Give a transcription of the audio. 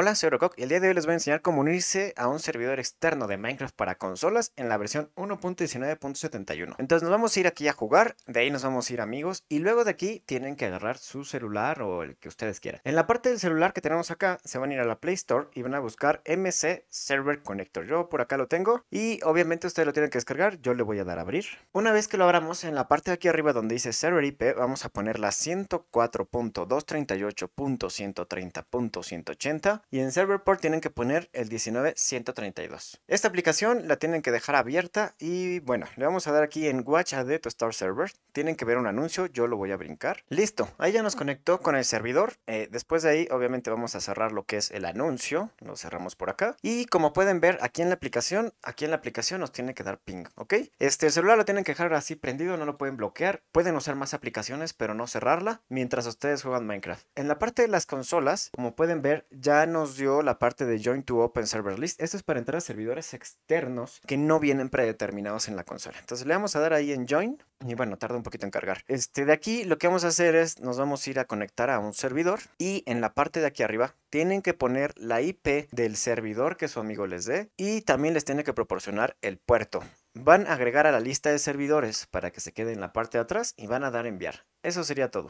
Hola, soy EuroCock y el día de hoy les voy a enseñar cómo unirse a un servidor externo de Minecraft para consolas en la versión 1.19.71. Entonces nos vamos a ir aquí a jugar, de ahí nos vamos a ir amigos y luego de aquí tienen que agarrar su celular o el que ustedes quieran. En la parte del celular que tenemos acá se van a ir a la Play Store y van a buscar MC Server Connector. Yo por acá lo tengo y obviamente ustedes lo tienen que descargar, yo le voy a dar a abrir. Una vez que lo abramos en la parte de aquí arriba donde dice Server IP vamos a poner la 104.238.130.180 y en Serverport tienen que poner el 19132. Esta aplicación la tienen que dejar abierta y bueno, le vamos a dar aquí en Watch AD to Star Server. Tienen que ver un anuncio, yo lo voy a brincar. Listo, ahí ya nos conectó con el servidor. Eh, después de ahí obviamente vamos a cerrar lo que es el anuncio, lo cerramos por acá. Y como pueden ver aquí en la aplicación, aquí en la aplicación nos tiene que dar ping, ¿ok? Este celular lo tienen que dejar así prendido, no lo pueden bloquear. Pueden usar más aplicaciones pero no cerrarla mientras ustedes juegan Minecraft. En la parte de las consolas, como pueden ver, ya no nos dio la parte de Join to Open Server List. Esto es para entrar a servidores externos que no vienen predeterminados en la consola. Entonces le vamos a dar ahí en Join. Y bueno, tarda un poquito en cargar. Este, de aquí lo que vamos a hacer es, nos vamos a ir a conectar a un servidor y en la parte de aquí arriba tienen que poner la IP del servidor que su amigo les dé y también les tiene que proporcionar el puerto. Van a agregar a la lista de servidores para que se quede en la parte de atrás y van a dar enviar. Eso sería todo.